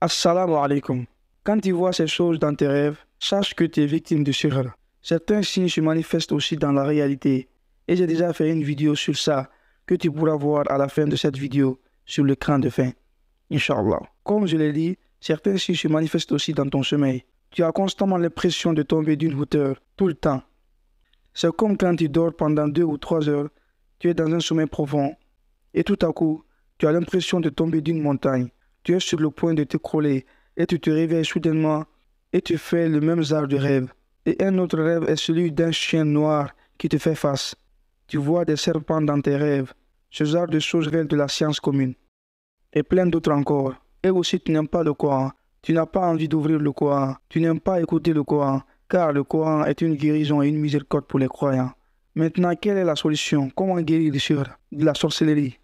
Assalamu alaikum. Quand tu vois ces choses dans tes rêves, sache que tu es victime de sur Certains signes se manifestent aussi dans la réalité. Et j'ai déjà fait une vidéo sur ça que tu pourras voir à la fin de cette vidéo sur l'écran de fin. Inch'Allah. Comme je l'ai dit, certains signes se manifestent aussi dans ton sommeil. Tu as constamment l'impression de tomber d'une hauteur, tout le temps. C'est comme quand tu dors pendant deux ou trois heures, tu es dans un sommeil profond, et tout à coup, tu as l'impression de tomber d'une montagne. Tu es sur le point de t'écrouler et tu te réveilles soudainement et tu fais le même genre de rêve. Et un autre rêve est celui d'un chien noir qui te fait face. Tu vois des serpents dans tes rêves. Ce genre de choses viennent de la science commune. Et plein d'autres encore. Et aussi, tu n'aimes pas le Coran. Tu n'as pas envie d'ouvrir le Coran. Tu n'aimes pas écouter le Coran. Car le Coran est une guérison et une miséricorde pour les croyants. Maintenant, quelle est la solution Comment guérir de la sorcellerie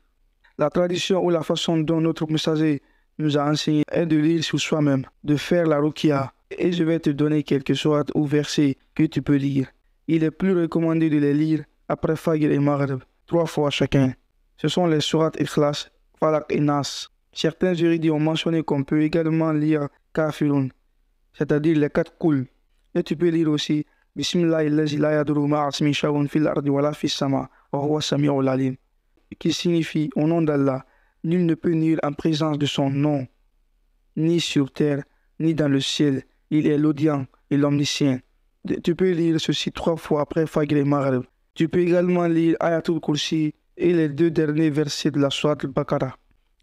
la tradition ou la façon dont notre messager nous a enseigné est de lire sur soi-même, de faire la rukia. Et je vais te donner quelques sourates ou versets que tu peux lire. Il est plus recommandé de les lire après Fagir et Maghrib, trois fois chacun. Ce sont les sourates Ikhlas, Falak et Nas. Certains juridiques ont mentionné qu'on peut également lire Kafirun, c'est-à-dire les quatre coules. Et tu peux lire aussi Bismillah, les yadru 'asmi shawun fil ardi wa la sama, wa huwa qui signifie au nom d'Allah, nul ne peut nuire en présence de son nom, ni sur terre, ni dans le ciel. Il est l'audient et l'omniscient. Tu peux lire ceci trois fois après Fagr Maghrib. Tu peux également lire Ayatul Kursi et les deux derniers versets de la Sourate al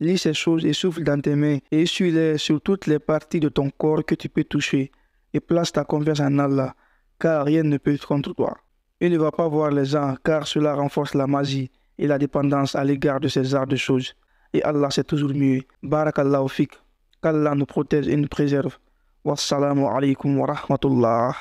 Lis ces choses et souffle dans tes mains et essuie-les sur toutes les parties de ton corps que tu peux toucher et place ta confiance en Allah, car rien ne peut être contre toi. Il ne va pas voir les gens, car cela renforce la magie et la dépendance à l'égard de ces arts de choses. Et Allah, sait toujours mieux. Barakallahu fik. Qu'Allah nous protège et nous préserve. Wassalamu alaikum wa rahmatullah.